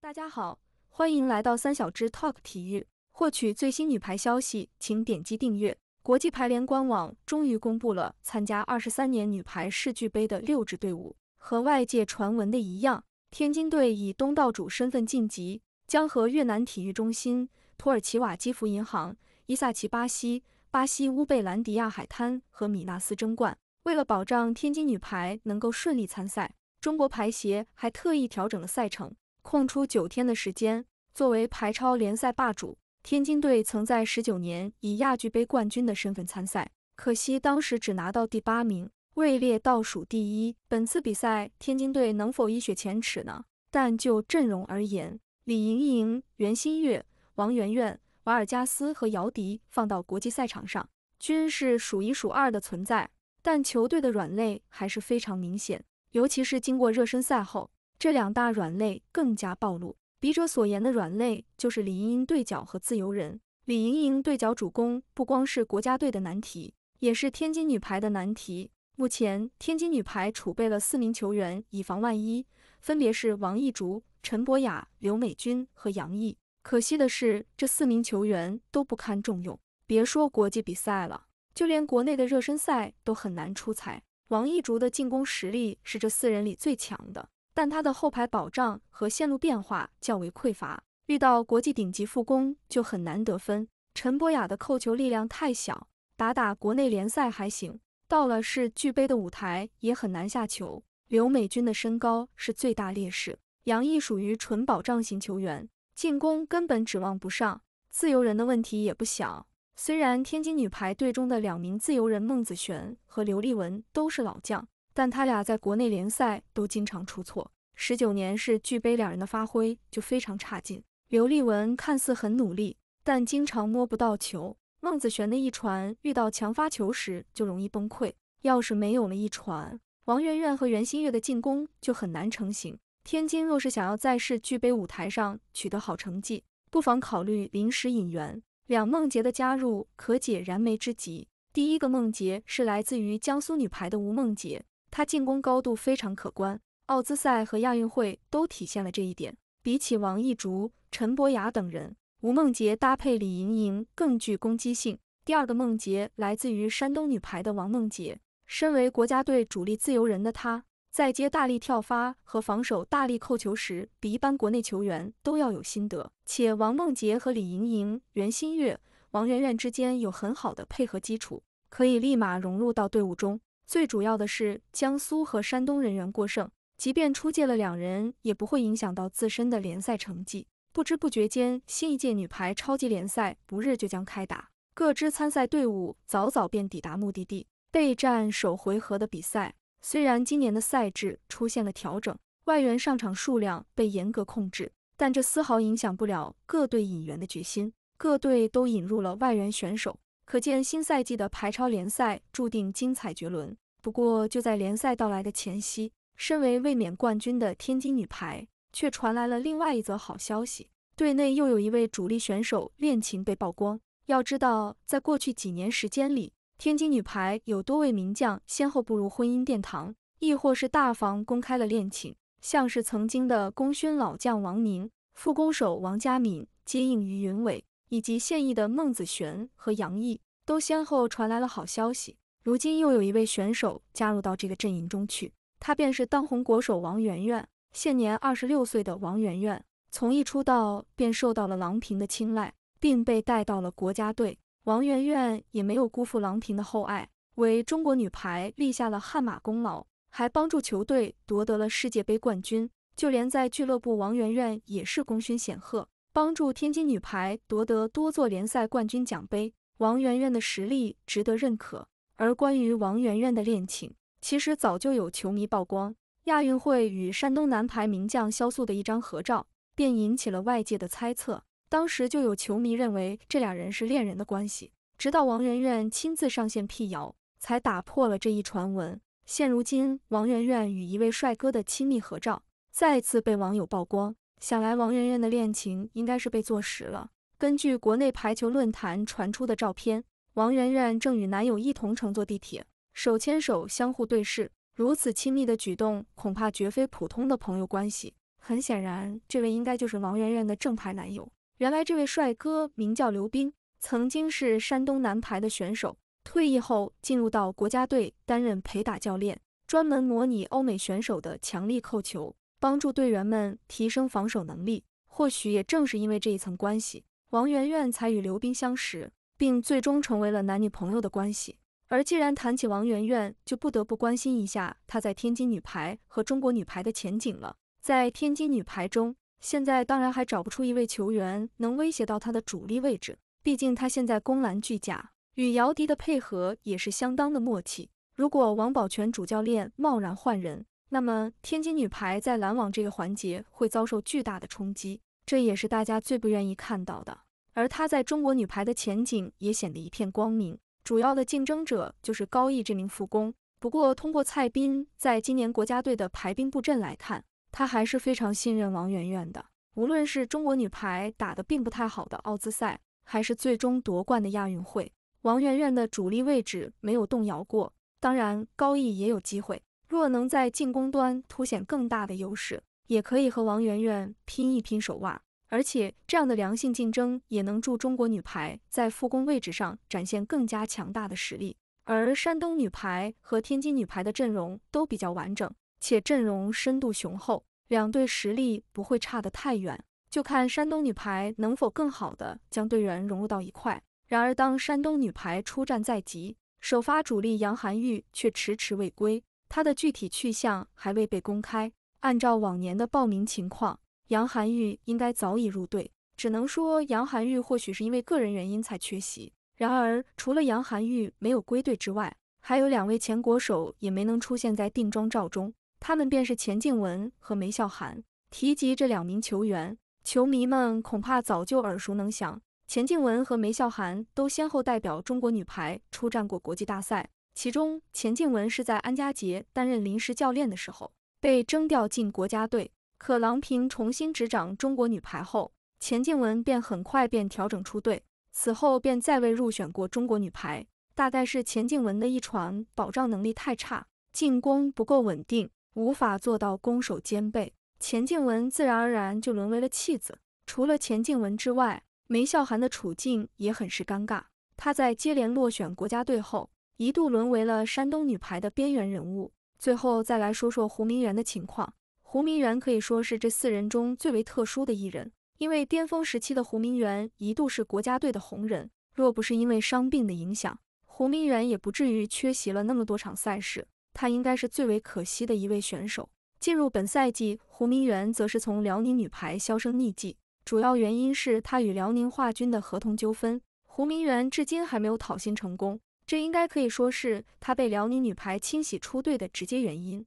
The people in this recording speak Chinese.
大家好，欢迎来到三小只 Talk 体育，获取最新女排消息，请点击订阅。国际排联官网终于公布了参加二十三年女排世俱杯的六支队伍，和外界传闻的一样，天津队以东道主身份晋级，将和越南体育中心、土耳其瓦基弗银行、伊萨奇巴西、巴西乌贝兰迪亚海滩和米纳斯争冠。为了保障天津女排能够顺利参赛，中国排协还特意调整了赛程。空出九天的时间，作为排超联赛霸主，天津队曾在十九年以亚俱杯冠军的身份参赛，可惜当时只拿到第八名，位列倒数第一。本次比赛，天津队能否一雪前耻呢？但就阵容而言，李盈莹、袁心玥、王媛媛、瓦尔加斯和姚迪放到国际赛场上，均是数一数二的存在。但球队的软肋还是非常明显，尤其是经过热身赛后。这两大软肋更加暴露。笔者所言的软肋就是李盈莹对角和自由人。李盈莹对角主攻不光是国家队的难题，也是天津女排的难题。目前天津女排储备了四名球员以防万一，分别是王艺竹、陈博雅、刘美君和杨毅。可惜的是，这四名球员都不堪重用，别说国际比赛了，就连国内的热身赛都很难出彩。王艺竹的进攻实力是这四人里最强的。但他的后排保障和线路变化较为匮乏，遇到国际顶级副攻就很难得分。陈博雅的扣球力量太小，打打国内联赛还行，到了世俱杯的舞台也很难下球。刘美君的身高是最大劣势。杨毅属于纯保障型球员，进攻根本指望不上。自由人的问题也不小，虽然天津女排队中的两名自由人孟子璇和刘丽文都是老将。但他俩在国内联赛都经常出错。十九年世俱杯两人的发挥就非常差劲。刘丽文看似很努力，但经常摸不到球。孟子璇的一传遇到强发球时就容易崩溃。要是没有了一传，王媛媛和袁心玥的进攻就很难成型。天津若是想要在世俱杯舞台上取得好成绩，不妨考虑临时引援，两梦洁的加入可解燃眉之急。第一个梦洁是来自于江苏女排的吴梦洁，他进攻高度非常可观，奥兹赛和亚运会都体现了这一点。比起王艺竹、陈博雅等人，吴梦洁搭配李盈莹更具攻击性。第二个梦洁来自于山东女排的王梦洁，身为国家队主力自由人的她，在接大力跳发和防守大力扣球时，比一般国内球员都要有心得。且王梦洁和李盈莹、袁心玥、王媛媛之间有很好的配合基础，可以立马融入到队伍中。最主要的是江苏和山东人员过剩，即便出借了两人，也不会影响到自身的联赛成绩。不知不觉间，新一届女排超级联赛不日就将开打，各支参赛队伍早早便抵达目的地，备战首回合的比赛。虽然今年的赛制出现了调整，外援上场数量被严格控制，但这丝毫影响不了各队引援的决心。各队都引入了外援选手。可见新赛季的排超联赛注定精彩绝伦。不过，就在联赛到来的前夕，身为卫冕冠军的天津女排却传来了另外一则好消息：队内又有一位主力选手恋情被曝光。要知道，在过去几年时间里，天津女排有多位名将先后步入婚姻殿堂，亦或是大方公开了恋情，像是曾经的功勋老将王宁、副攻手王佳敏，接应于云伟。以及现役的孟子璇和杨毅都先后传来了好消息。如今又有一位选手加入到这个阵营中去，她便是当红国手王媛媛。现年二十六岁的王媛媛，从一出道便受到了郎平的青睐，并被带到了国家队。王媛媛也没有辜负郎平的厚爱，为中国女排立下了汗马功劳，还帮助球队夺得了世界杯冠军。就连在俱乐部，王媛媛也是功勋显赫。帮助天津女排夺得多座联赛冠军奖杯，王媛媛的实力值得认可。而关于王媛媛的恋情，其实早就有球迷曝光，亚运会与山东男排名将肖素的一张合照便引起了外界的猜测。当时就有球迷认为这俩人是恋人的关系，直到王媛媛亲自上线辟谣，才打破了这一传闻。现如今，王媛媛与一位帅哥的亲密合照再次被网友曝光。想来王媛媛的恋情应该是被坐实了。根据国内排球论坛传出的照片，王媛媛正与男友一同乘坐地铁，手牵手相互对视，如此亲密的举动恐怕绝非普通的朋友关系。很显然，这位应该就是王媛媛的正牌男友。原来这位帅哥名叫刘冰，曾经是山东男排的选手，退役后进入到国家队担任陪打教练，专门模拟欧美选手的强力扣球。帮助队员们提升防守能力，或许也正是因为这一层关系，王媛媛才与刘冰相识，并最终成为了男女朋友的关系。而既然谈起王媛媛，就不得不关心一下她在天津女排和中国女排的前景了。在天津女排中，现在当然还找不出一位球员能威胁到她的主力位置，毕竟她现在攻篮俱佳，与姚迪的配合也是相当的默契。如果王宝全主教练贸然换人，那么天津女排在拦网这个环节会遭受巨大的冲击，这也是大家最不愿意看到的。而她在中国女排的前景也显得一片光明，主要的竞争者就是高毅这名副攻。不过，通过蔡斌在今年国家队的排兵布阵来看，他还是非常信任王媛媛的。无论是中国女排打得并不太好的奥兹赛，还是最终夺冠的亚运会，王媛媛的主力位置没有动摇过。当然，高毅也有机会。若能在进攻端凸显更大的优势，也可以和王媛媛拼一拼手腕，而且这样的良性竞争也能助中国女排在副攻位置上展现更加强大的实力。而山东女排和天津女排的阵容都比较完整，且阵容深度雄厚，两队实力不会差得太远，就看山东女排能否更好的将队员融入到一块。然而，当山东女排出战在即，首发主力杨涵玉却迟迟未归。他的具体去向还未被公开。按照往年的报名情况，杨涵玉应该早已入队，只能说杨涵玉或许是因为个人原因才缺席。然而，除了杨涵玉没有归队之外，还有两位前国手也没能出现在定妆照中，他们便是钱靖雯和梅笑涵。提及这两名球员，球迷们恐怕早就耳熟能详。钱靖雯和梅笑涵都先后代表中国女排出战过国际大赛。其中，钱靖文是在安家杰担任临时教练的时候被征调进国家队。可郎平重新执掌中国女排后，钱靖文便很快便调整出队，此后便再未入选过中国女排。大概是钱靖文的一传保障能力太差，进攻不够稳定，无法做到攻守兼备，钱靖文自然而然就沦为了弃子。除了钱靖文之外，梅笑涵的处境也很是尴尬。她在接连落选国家队后。一度沦为了山东女排的边缘人物。最后再来说说胡明媛的情况。胡明媛可以说是这四人中最为特殊的一人，因为巅峰时期的胡明媛一度是国家队的红人，若不是因为伤病的影响，胡明媛也不至于缺席了那么多场赛事。她应该是最为可惜的一位选手。进入本赛季，胡明媛则是从辽宁女排销声匿迹，主要原因是她与辽宁华军的合同纠纷。胡明媛至今还没有讨薪成功。这应该可以说是她被辽宁女排清洗出队的直接原因。